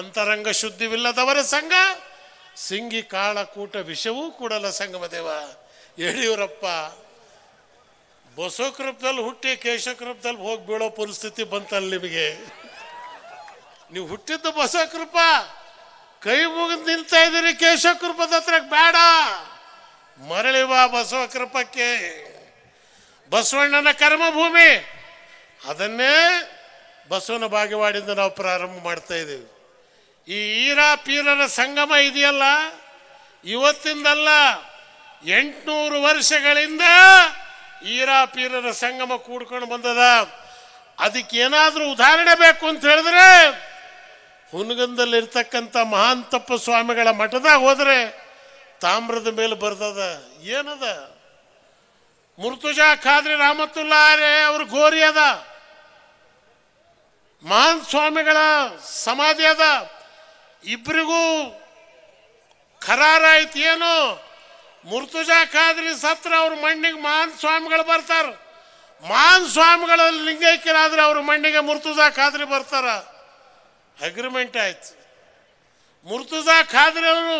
ಅಂತರಂಗ ಶುದ್ಧಿವಿಲ್ಲದವರ ಸಂಘ ಸಿಂಗಿ ಕಾಳ ಕೂಟ ವಿಷವೂ ಕೂಡಲ್ಲ ಸಂಗಮದೇವ ಯಡಿಯೂರಪ್ಪ ಬಸವಕೃಪದಲ್ಲಿ ಹುಟ್ಟಿ ಕೇಶಕೃಪದಲ್ಲಿ ಹೋಗಿ ಬೀಳೋ ಪರಿಸ್ಥಿತಿ ಬಂತಲ್ಲ ನಿಮಗೆ ನೀವು ಹುಟ್ಟಿದ್ದು ಕೃಪಾ ಕೈ ಮುಗಿದು ನಿಲ್ತಾ ಇದ್ದೀರಿ ಕೃಪದ ಹತ್ರ ಬೇಡ ಮರಳಿವ ಬಸವ ಕೃಪಕ್ಕೆ ಬಸವಣ್ಣನ ಕರ್ಮಭೂಮಿ ಅದನ್ನೇ ಬಸವನ ಬಾಗಿವಾಡಿಂದ ನಾವು ಪ್ರಾರಂಭ ಮಾಡ್ತಾ ಇದ್ದೀವಿ ಈ ಪೀರರ ಸಂಗಮ ಇದೆಯಲ್ಲ ಇವತ್ತಿಂದಲ್ಲ ಎಂಟುನೂರು ವರ್ಷಗಳಿಂದ ಈರಾಪೀರರ ಪೀರರ ಸಂಗಮ ಕೂಡ್ಕೊಂಡು ಬಂದದ ಅದಕ್ಕೆ ಏನಾದರೂ ಉದಾಹರಣೆ ಬೇಕು ಅಂತ ಹೇಳಿದ್ರೆ ಹುನಗಂದಲ್ಲಿರ್ತಕ್ಕಂಥ ಮಹಾಂತಪ್ಪ ಸ್ವಾಮಿಗಳ ಮಠದಾಗ ಹೋದರೆ ತಾಮ್ರದ ಮೇಲೆ ಬರ್ತದ ಏನದ ಮುರ್ತುಜಾ ಖಾದ್ರಿ ರಾಮತುಲ್ಲಾರೆ ಅವ್ರ ಗೋರಿ ಅದ ಮಹಾನ್ ಸ್ವಾಮಿಗಳ ಸಮಾಧಿ ಅದ ಇಬ್ಬರಿಗೂ ಖರಾರಾಯ್ತು ಏನು ಮುರ್ತುಜಾ ಖಾದ್ರಿ ಸತ್ರ ಅವ್ರ ಮಣ್ಣಿಗೆ ಮಹಾನ್ ಸ್ವಾಮಿಗಳು ಬರ್ತಾರೆ ಮಹಾನ್ ಸ್ವಾಮಿಗಳಲ್ಲಿ ಲಿಂಗೈಕ್ಯರಾದ್ರೆ ಅವ್ರ ಮಣ್ಣಿಗೆ ಮುರ್ತುಜಾ ಖಾದ್ರಿ ಬರ್ತಾರ ಅಗ್ರಿಮೆಂಟ್ ಆಯ್ತು ಮುರ್ತುಜಾ ಖಾದ್ರಿ ಅವರು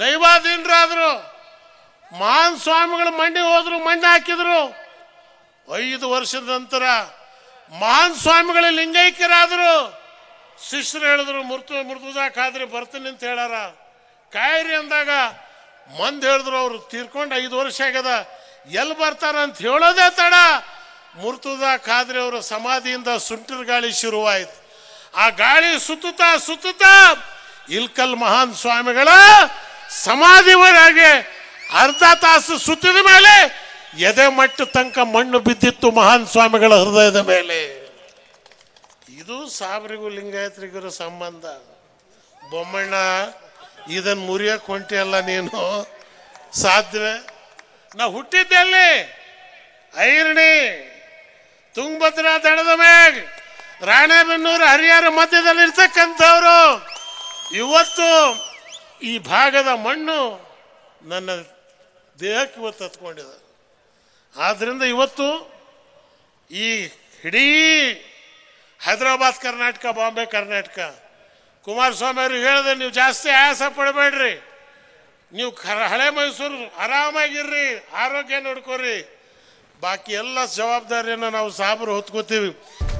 ದೈವಾಧೀನರಾದ್ರು ಮಹಾನ್ ಸ್ವಾಮಿಗಳು ಮಣ್ಣಿಗೆ ಹೋದ್ರು ಮಣ್ಣು ಹಾಕಿದ್ರು ಐದು ವರ್ಷದ ನಂತರ ಮಹಾನ್ ಸ್ವಾಮಿಗಳು ಲಿಂಗೈಕ್ಯರಾದ್ರು ಶಿಷ್ಯರು ಹೇಳಿದ್ರು ಮುರ್ತು ಮುರ್ತುದಾ ಕಾದ್ರಿ ಬರ್ತೀನಿ ಅಂತ ಹೇಳಾರ ಕಾಯ್ರಿ ಅಂದಾಗ ಮಂದ್ ಹೇಳಿದ್ರು ಅವರು ತೀರ್ಕೊಂಡು ಐದು ವರ್ಷ ಆಗ್ಯದ ಎಲ್ಲಿ ಬರ್ತಾರ ಅಂತ ಹೇಳೋದೇ ತಡ ಮುರ್ತುಜಾ ಖಾದ್ರಿ ಅವರ ಸಮಾಧಿಯಿಂದ ಸುಂಟರ್ ಗಾಳಿ ಶುರುವಾಯಿತು ಆ ಗಾಳಿ ಸುತ್ತುತ್ತಾ ಸುತ್ತುತ್ತಾ ಇಲ್ಕಲ್ ಮಹಾನ್ ಸ್ವಾಮಿಗಳ ಸಮಾಧಿವರಾಗೆ ಅರ್ಧ ತಾಸು ಸುತ್ತಿದ ಮೇಲೆ ಎದೆ ಮಟ್ಟ ತನಕ ಮಣ್ಣು ಬಿದ್ದಿತ್ತು ಮಹಾನ್ ಸ್ವಾಮಿಗಳ ಹೃದಯದ ಮೇಲೆ ಇದು ಸಾಬರಿಗೂ ಲಿಂಗಾಯತ್ರಿಗರ ಸಂಬಂಧ ಬೊಮ್ಮಣ್ಣ ಇದನ್ನು ಮುರಿಯೋಕೆ ಹೊಂಟಿಯಲ್ಲ ನೀನು ಸಾಧ್ಯ ನಾ ಹುಟ್ಟಿದ್ದೆ ಅಲ್ಲಿ ಐರಣಿ ತುಂಗಭದ್ರಾ ದಡದ ಮ್ಯಾಗ ರಾಣೆಬೆನ್ನೂರು ಹರಿಹರ ಮಧ್ಯದಲ್ಲಿ ಇರ್ತಕ್ಕಂಥವ್ರು ಇವತ್ತು ಈ ಭಾಗದ ಮಣ್ಣು ನನ್ನ ದೇಹಕ್ಕೆ ಇವತ್ತು ಹತ್ಕೊಂಡಿದೆ ಆದ್ದರಿಂದ ಇವತ್ತು ಈ ಹಿಡೀ ಹೈದರಾಬಾದ್ ಕರ್ನಾಟಕ ಬಾಂಬೆ ಕರ್ನಾಟಕ ಕುಮಾರಸ್ವಾಮಿ ಅವರು ಹೇಳಿದೆ ನೀವು ಜಾಸ್ತಿ ಆಯಾಸ ಪಡಬೇಡ್ರಿ ನೀವು ಹಳೆ ಮೈಸೂರು ಆರಾಮಾಗಿರ್ರಿ ಆರೋಗ್ಯ ನೋಡ್ಕೊರಿ ಬಾಕಿ ಎಲ್ಲ ಜವಾಬ್ದಾರಿಯನ್ನು ನಾವು ಸಾಬರು ಹೊತ್ಕೋತೀವಿ